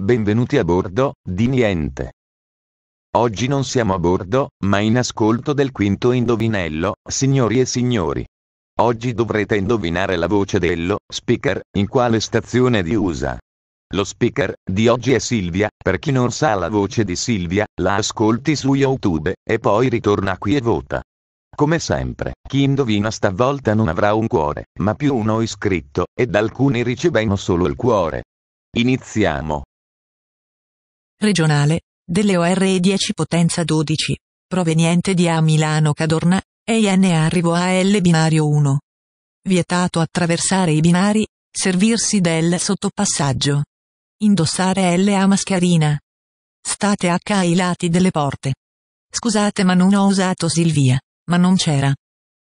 Benvenuti a bordo, di niente. Oggi non siamo a bordo, ma in ascolto del quinto indovinello, signori e signori. Oggi dovrete indovinare la voce dello speaker, in quale stazione di USA. Lo speaker di oggi è Silvia, per chi non sa la voce di Silvia, la ascolti su YouTube, e poi ritorna qui e vota. Come sempre, chi indovina stavolta non avrà un cuore, ma più uno iscritto, ed alcuni ricevono solo il cuore. Iniziamo regionale, delle OR 10 potenza 12, proveniente di A Milano Cadorna, EIN arrivo a L binario 1. Vietato attraversare i binari, servirsi del sottopassaggio. Indossare L a mascherina. State H ai lati delle porte. Scusate ma non ho usato Silvia, ma non c'era.